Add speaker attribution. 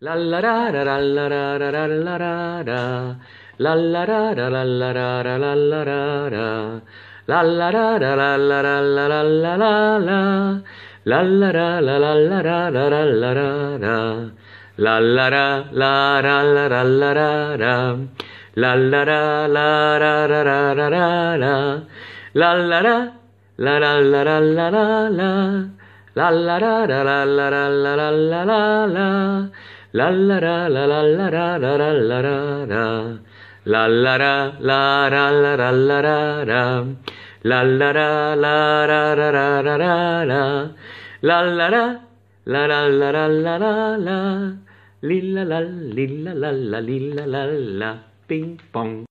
Speaker 1: La la la la la la la la la la La la la la la la la la la la. la la la la la la la la la la La la la la la la la la la la la la la la la la la da la la da la da la da la da da la la da la da da da da da da la la da la da la da la la la la la da da la la da la la la la La la ra la la la ra ra ra la ra ra. La la ra la ra la ra la ra ra. La la ra la ra ra ra ra ra ra. La la ra la ra la ra la la la. Lila la la la la lila la la.
Speaker 2: Ping pong.